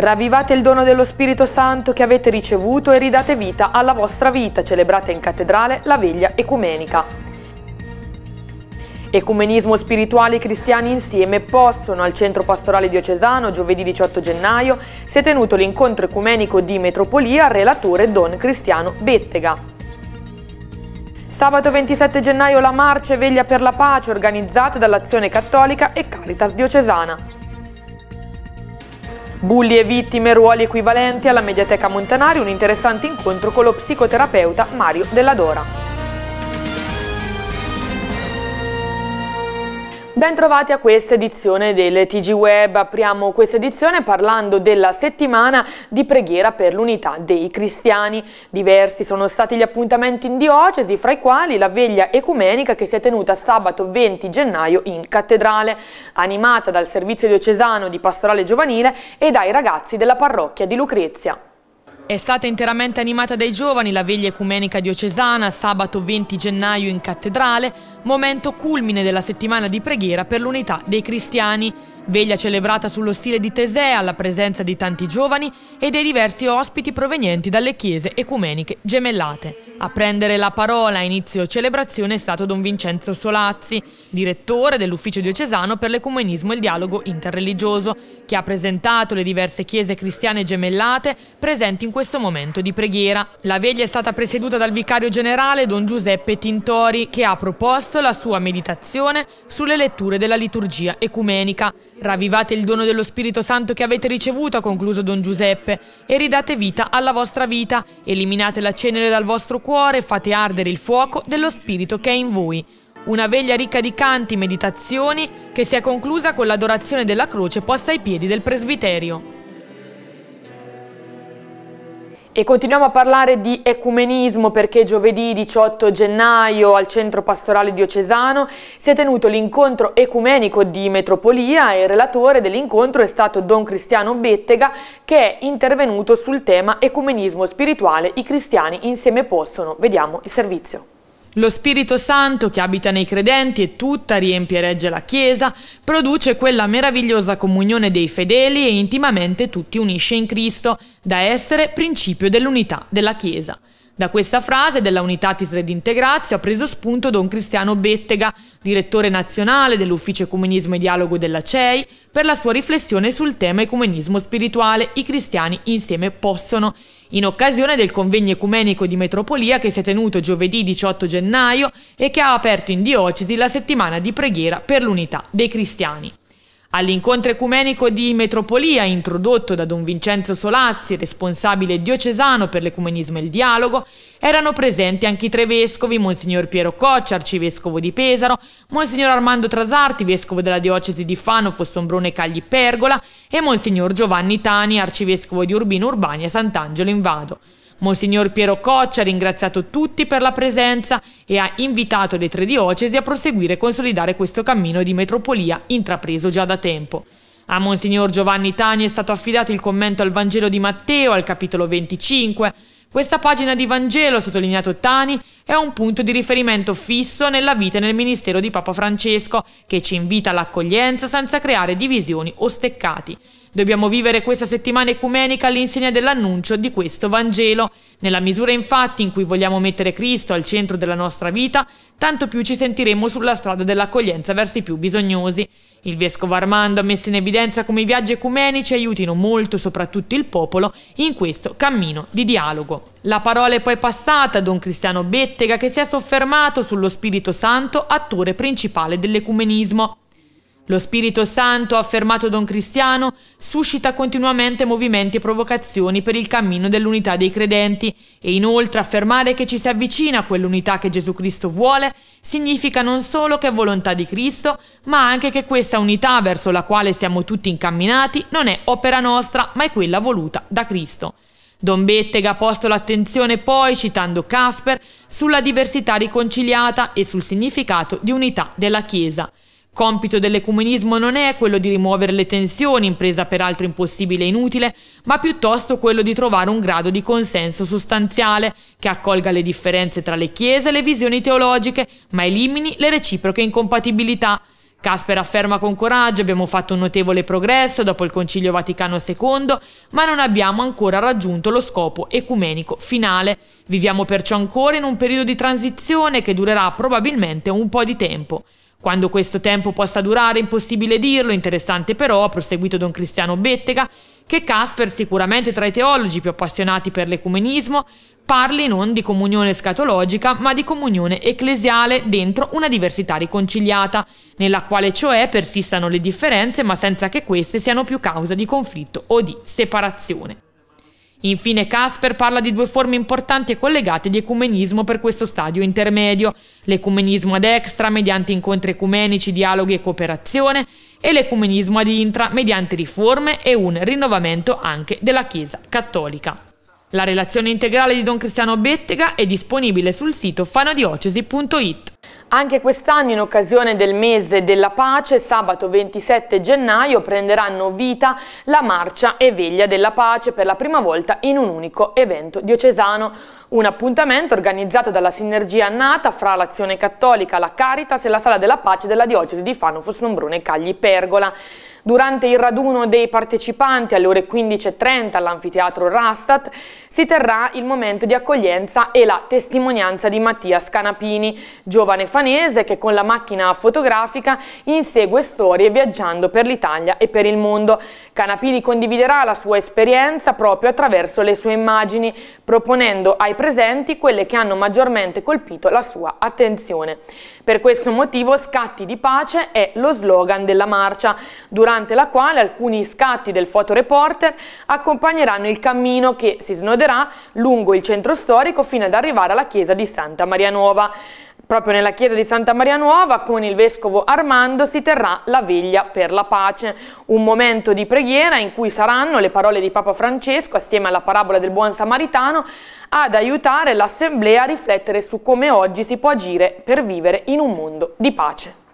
Ravvivate il dono dello Spirito Santo che avete ricevuto e ridate vita alla vostra vita, celebrate in cattedrale la veglia ecumenica. Ecumenismo spirituale e cristiani insieme possono al centro pastorale diocesano giovedì 18 gennaio si è tenuto l'incontro ecumenico di Metropolia relatore Don Cristiano Bettega. Sabato 27 gennaio la marcia Veglia per la Pace organizzata dall'Azione Cattolica e Caritas Diocesana. Bulli e vittime, ruoli equivalenti alla Mediateca Montanari, un interessante incontro con lo psicoterapeuta Mario Della Dora. Bentrovati a questa edizione del TG Web. Apriamo questa edizione parlando della settimana di preghiera per l'unità dei cristiani. Diversi sono stati gli appuntamenti in diocesi, fra i quali la veglia ecumenica che si è tenuta sabato 20 gennaio in cattedrale, animata dal servizio diocesano di pastorale giovanile e dai ragazzi della parrocchia di Lucrezia. È stata interamente animata dai giovani la veglia ecumenica diocesana sabato 20 gennaio in cattedrale, momento culmine della settimana di preghiera per l'unità dei cristiani. Veglia celebrata sullo stile di Tesea, alla presenza di tanti giovani e dei diversi ospiti provenienti dalle chiese ecumeniche gemellate. A prendere la parola a inizio celebrazione è stato Don Vincenzo Solazzi, direttore dell'Ufficio diocesano per l'ecumenismo e il dialogo interreligioso, che ha presentato le diverse chiese cristiane gemellate presenti in questo momento di preghiera. La veglia è stata presieduta dal vicario generale Don Giuseppe Tintori, che ha proposto la sua meditazione sulle letture della liturgia ecumenica. Ravvivate il dono dello Spirito Santo che avete ricevuto, ha concluso Don Giuseppe, e ridate vita alla vostra vita, eliminate la cenere dal vostro cuore, fate ardere il fuoco dello Spirito che è in voi. Una veglia ricca di canti, meditazioni, che si è conclusa con l'adorazione della croce posta ai piedi del presbiterio. E continuiamo a parlare di ecumenismo perché giovedì 18 gennaio al Centro Pastorale Diocesano si è tenuto l'incontro ecumenico di Metropolia e il relatore dell'incontro è stato Don Cristiano Bettega che è intervenuto sul tema ecumenismo spirituale, i cristiani insieme possono. Vediamo il servizio. Lo Spirito Santo che abita nei credenti e tutta riempie e regge la Chiesa, produce quella meravigliosa comunione dei fedeli e intimamente tutti unisce in Cristo, da essere principio dell'unità della Chiesa. Da questa frase della Unitatis Redintegratio ha preso spunto don Cristiano Bettega, direttore nazionale dell'Ufficio Comunismo e Dialogo della CEI, per la sua riflessione sul tema ecumenismo spirituale, i cristiani insieme possono, in occasione del convegno ecumenico di Metropolia che si è tenuto giovedì 18 gennaio e che ha aperto in diocesi la settimana di preghiera per l'unità dei cristiani. All'incontro ecumenico di Metropolia, introdotto da Don Vincenzo Solazzi, responsabile diocesano per l'ecumenismo e il dialogo, erano presenti anche i tre vescovi, Monsignor Piero Coccia, arcivescovo di Pesaro, Monsignor Armando Trasarti, vescovo della diocesi di Fano, Fossombrone Cagli Pergola e Monsignor Giovanni Tani, arcivescovo di Urbino Urbani e Sant'Angelo in Vado. Monsignor Piero Coccia ha ringraziato tutti per la presenza e ha invitato le tre diocesi a proseguire e consolidare questo cammino di metropolia intrapreso già da tempo. A Monsignor Giovanni Tani è stato affidato il commento al Vangelo di Matteo, al capitolo 25, questa pagina di Vangelo, sottolineato Tani, è un punto di riferimento fisso nella vita e nel ministero di Papa Francesco, che ci invita all'accoglienza senza creare divisioni o steccati. Dobbiamo vivere questa settimana ecumenica all'insegna dell'annuncio di questo Vangelo. Nella misura infatti in cui vogliamo mettere Cristo al centro della nostra vita, tanto più ci sentiremo sulla strada dell'accoglienza verso i più bisognosi. Il vescovo Armando ha messo in evidenza come i viaggi ecumenici aiutino molto soprattutto il popolo in questo cammino di dialogo. La parola è poi passata a Don Cristiano Bettega che si è soffermato sullo Spirito Santo, attore principale dell'ecumenismo. Lo Spirito Santo, ha affermato Don Cristiano, suscita continuamente movimenti e provocazioni per il cammino dell'unità dei credenti e inoltre affermare che ci si avvicina a quell'unità che Gesù Cristo vuole significa non solo che è volontà di Cristo, ma anche che questa unità verso la quale siamo tutti incamminati non è opera nostra, ma è quella voluta da Cristo. Don Bettega ha posto l'attenzione poi, citando Casper, sulla diversità riconciliata e sul significato di unità della Chiesa. Compito dell'ecumenismo non è quello di rimuovere le tensioni, impresa peraltro impossibile e inutile, ma piuttosto quello di trovare un grado di consenso sostanziale che accolga le differenze tra le chiese e le visioni teologiche, ma elimini le reciproche incompatibilità. Casper afferma con coraggio abbiamo fatto un notevole progresso dopo il Concilio Vaticano II, ma non abbiamo ancora raggiunto lo scopo ecumenico finale. Viviamo perciò ancora in un periodo di transizione che durerà probabilmente un po' di tempo. Quando questo tempo possa durare, impossibile dirlo, interessante però, ha proseguito don Cristiano Bettega, che Casper, sicuramente tra i teologi più appassionati per l'ecumenismo, parli non di comunione scatologica, ma di comunione ecclesiale dentro una diversità riconciliata, nella quale cioè persistano le differenze, ma senza che queste siano più causa di conflitto o di separazione. Infine Casper parla di due forme importanti e collegate di ecumenismo per questo stadio intermedio, l'ecumenismo ad extra mediante incontri ecumenici, dialoghi e cooperazione e l'ecumenismo ad intra mediante riforme e un rinnovamento anche della Chiesa cattolica. La relazione integrale di Don Cristiano Bettega è disponibile sul sito fanodiocesi.it. Anche quest'anno, in occasione del mese della pace, sabato 27 gennaio prenderanno vita la marcia e veglia della pace per la prima volta in un unico evento diocesano. Un appuntamento organizzato dalla sinergia nata fra l'Azione Cattolica, la Caritas e la Sala della Pace della Diocesi di Fano, Fossombrone e Cagli Pergola. Durante il raduno dei partecipanti alle ore 15.30 all'anfiteatro Rastat si terrà il momento di accoglienza e la testimonianza di Mattia Scanapini, giovane fanese che con la macchina fotografica insegue storie viaggiando per l'Italia e per il mondo. Canapini condividerà la sua esperienza proprio attraverso le sue immagini, proponendo ai presenti quelle che hanno maggiormente colpito la sua attenzione. Per questo motivo Scatti di Pace è lo slogan della marcia. Durante durante la quale alcuni scatti del fotoreporter accompagneranno il cammino che si snoderà lungo il centro storico fino ad arrivare alla chiesa di Santa Maria Nuova. Proprio nella chiesa di Santa Maria Nuova con il vescovo Armando si terrà la veglia per la pace, un momento di preghiera in cui saranno le parole di Papa Francesco assieme alla parabola del buon samaritano ad aiutare l'assemblea a riflettere su come oggi si può agire per vivere in un mondo di pace.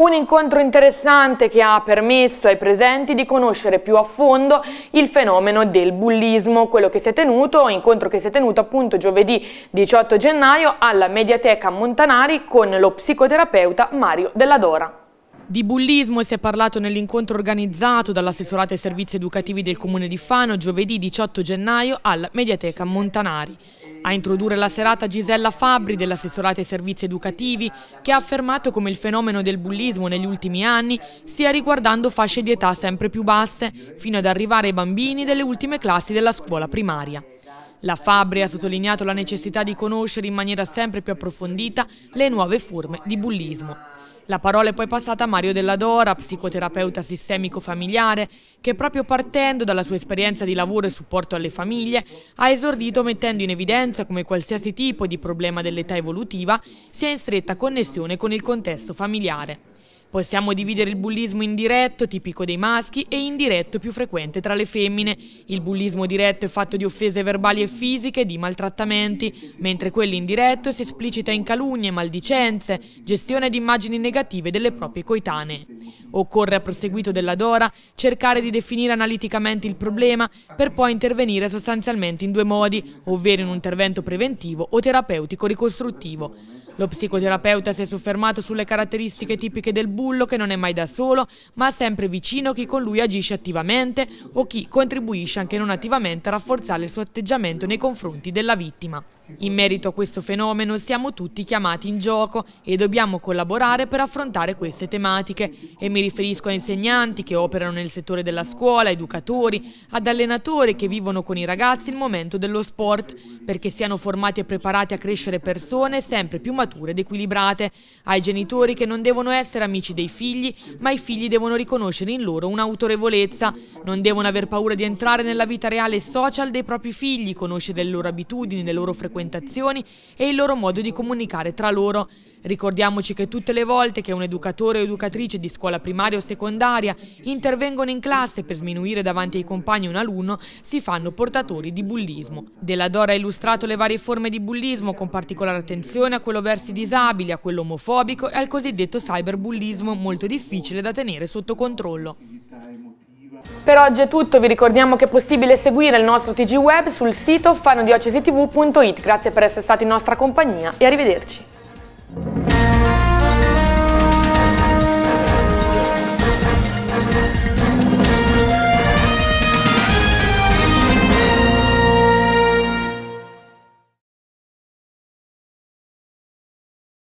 Un incontro interessante che ha permesso ai presenti di conoscere più a fondo il fenomeno del bullismo, quello che si è tenuto, incontro che si è tenuto appunto giovedì 18 gennaio alla Mediateca Montanari con lo psicoterapeuta Mario Della Dora. Di bullismo si è parlato nell'incontro organizzato dall'assessorato ai servizi educativi del Comune di Fano giovedì 18 gennaio alla Mediateca Montanari. A introdurre la serata Gisella Fabri dell'assessorato ai servizi educativi che ha affermato come il fenomeno del bullismo negli ultimi anni stia riguardando fasce di età sempre più basse fino ad arrivare ai bambini delle ultime classi della scuola primaria. La Fabri ha sottolineato la necessità di conoscere in maniera sempre più approfondita le nuove forme di bullismo. La parola è poi passata a Mario Della Dora, psicoterapeuta sistemico familiare, che proprio partendo dalla sua esperienza di lavoro e supporto alle famiglie, ha esordito mettendo in evidenza come qualsiasi tipo di problema dell'età evolutiva sia in stretta connessione con il contesto familiare. Possiamo dividere il bullismo indiretto, tipico dei maschi, e indiretto, più frequente tra le femmine. Il bullismo diretto è fatto di offese verbali e fisiche, di maltrattamenti, mentre quello indiretto si esplicita in calunnie, maldicenze, gestione di immagini negative delle proprie coetanee. Occorre, a proseguito della Dora, cercare di definire analiticamente il problema per poi intervenire sostanzialmente in due modi, ovvero in un intervento preventivo o terapeutico ricostruttivo. Lo psicoterapeuta si è soffermato sulle caratteristiche tipiche del bullo che non è mai da solo, ma ha sempre vicino chi con lui agisce attivamente o chi contribuisce anche non attivamente a rafforzare il suo atteggiamento nei confronti della vittima. In merito a questo fenomeno siamo tutti chiamati in gioco e dobbiamo collaborare per affrontare queste tematiche e mi riferisco a insegnanti che operano nel settore della scuola, educatori, ad allenatori che vivono con i ragazzi il momento dello sport perché siano formati e preparati a crescere persone sempre più mature ed equilibrate, ai genitori che non devono essere amici dei figli ma i figli devono riconoscere in loro un'autorevolezza, non devono aver paura di entrare nella vita reale e social dei propri figli, conoscere le loro abitudini, le loro frequenze frequentazioni e il loro modo di comunicare tra loro. Ricordiamoci che tutte le volte che un educatore o educatrice di scuola primaria o secondaria intervengono in classe per sminuire davanti ai compagni un alunno, si fanno portatori di bullismo. Della Dora ha illustrato le varie forme di bullismo con particolare attenzione a quello verso i disabili, a quello omofobico e al cosiddetto cyberbullismo molto difficile da tenere sotto controllo. Per oggi è tutto, vi ricordiamo che è possibile seguire il nostro TG Web sul sito fanodiocesitv.it. Grazie per essere stati in nostra compagnia e arrivederci.